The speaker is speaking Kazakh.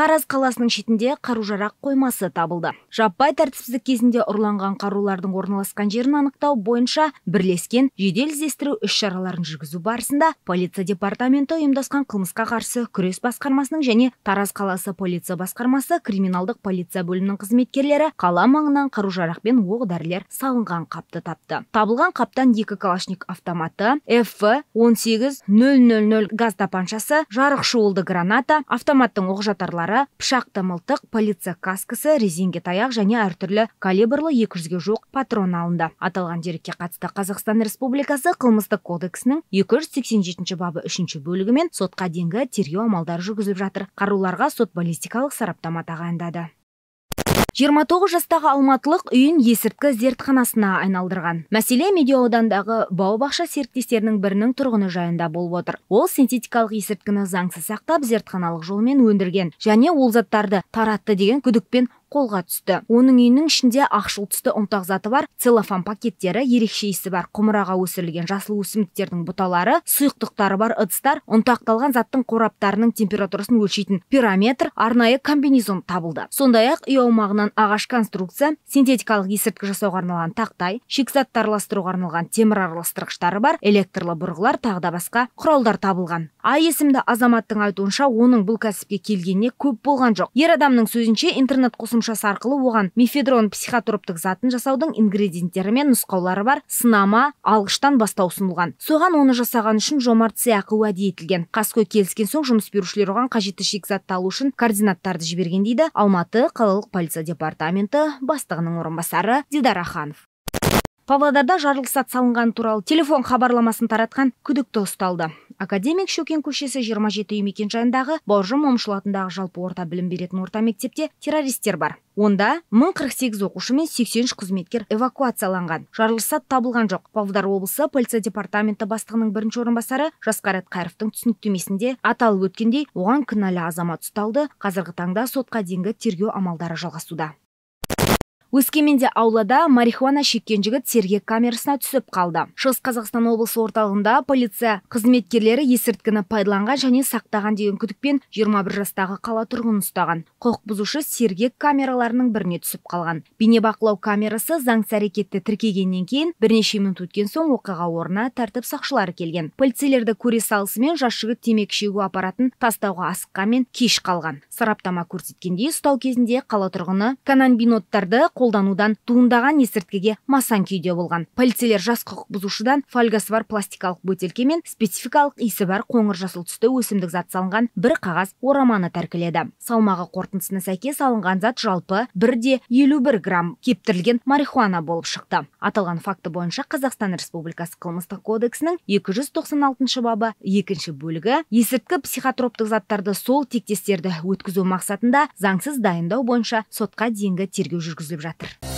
тараз қаласының шетінде қару жарақ қоймасы табылды жаппай тәртіпсіздік кезінде ұрланған қарулардың орналасқан жерін анықтау бойынша бірлескен жедел іздестіру іс шараларын жүргізу барысында полиция департаменті ұйымдасқан қылмысқа қарсы күрес басқармасының және тараз қаласы полиция басқармасы криминалдық полиция бөлімінің қызметкерлері қала маңынан қару жарақ пен оқ дәрілер салынған қапты тапты табылған қаптан екі калашник автоматы ф он сегіз нөл нөл газ тапаншасы шуылды граната автоматтың оқ бұйымдары пышақты мылтық полиция каскасы резеңке таяқ және әртүрлі калибрлы 200-ге жоқ патрон алынды аталған дерекке қатысты қазақстан республикасы қылмыстық кодексінің 287 бабы үшінші бөлігімен сотқа дейінгі тергеу амалдары жүргізіліп жатыр қаруларға сот баллистикалық сараптама тағайындады 29 жастағы алматылық үйін есірткі зертханасына айналдырған мәселе медеу аудандағы бау бақша серіктестерінің бірінің тұрғыны жайында болып отыр ол синтетикалық есірткіні заңсыз сақтап зертханалық жолмен өндірген және ол заттарды таратты деген күдікпен қолға түсті оның үйінің ішінде ақшыл түсті ұнтақ заты бар целлофан пакеттері ерекше иісі бар құмыраға өсірілген жасыл өсімдіктердің бұталары сұйықтықтары бар ыдыстар ұнтақталған заттың қораптарының температурасын өлшейтін пираметр арнайы комбинезон табылды сондай ақ үй аумағынан ағаш конструкция синтетикалық есірткі жасауға арналған тақтай шикізатты араластыруға арналған темір араластырғыштары бар электрлі бұрғылар тағы да басқа құралдар табылған ай есімді азаматтың айтуынша оның бұл кәсіпке келгеніне көп болған жоқ ер адамның сөзінше интернет қосым қосымшасы арқылы оған мефедрон психотроптық затын жасаудың ингредиенттері мен нұсқаулары бар сынама алғыштан бастау ұсынылған соған оны жасаған үшін жомарт сыйақы уәде етілген қаскөй келіскен соң жұмыс берушілер оған қажетті шикізатты алу үшін координаттарды жіберген дейді алматы қалалық полиция департаменті бастығының орынбасары дидар аханов павлодарда жарылыс зат салынғаны туралы телефон хабарламасын таратқан күдікті ұсталды академик шөкен көшесі жиырма жеті үй мекенжайындағы бауыржан момышұлы атындағы жалпы орта білім беретін орта мектепте террористтер бар онда мың қырық сегіз оқушы мен сексен қызметкер эвакуацияланған зат табылған жоқ павлодар облысы полиция департаменті бастығының бірінші орынбасары жасқайрат қайыровтың түсініктемесінде аталып өткендей оған кінәлі азамат ұсталды қазіргі таңда сотқа дейінгі тергеу амалдары жалғасуда өскеменде аулада марихуана шеккен жігіт сергек камерасына түсіп қалды шығыс қазақстан облысы орталығында полиция қызметкерлері есірткіні пайдаланған және сақтаған деген күдікпен 21 жастағы қала тұрғынын ұстаған құқық бұзушы сергек камераларының біріне түсіп қалған бейнебақылау камерасы заңсыз әрекетті тіркегеннен кейін бірнеше минут өткен соң оқиға орнына тәртіп сақшылары келген полицейлерді көре салысымен жас жігіт темекі шегу аппаратын тастауға асыққанмен кеш қалған сараптама көрсеткендей ұстау кезінде қала тұрғыны канабиноттарды қолданудан туындаған есірткіге масан күйде болған полицейлер жас құқық бұзушыдан фольгасы бар пластикалық бөтелке мен спецификалық иісі бар қоңыр жасыл түсті өсімдік зат салынған бір қағаз ораманы тәркіледі салмағы қорытындысына сәйкес алынған зат жалпы бір де елу бір грамм кептірілген марихуана болып шықты аталған факті бойынша қазақстан республикасы қылмыстық кодексінің 296 бабы екінші бөлігі есірткі психотроптық заттарды сол тектестерді өткізу мақсатында заңсыз дайындау бойынша сотқа дейінгі тергеу жүргізіліп жатыр Gracias.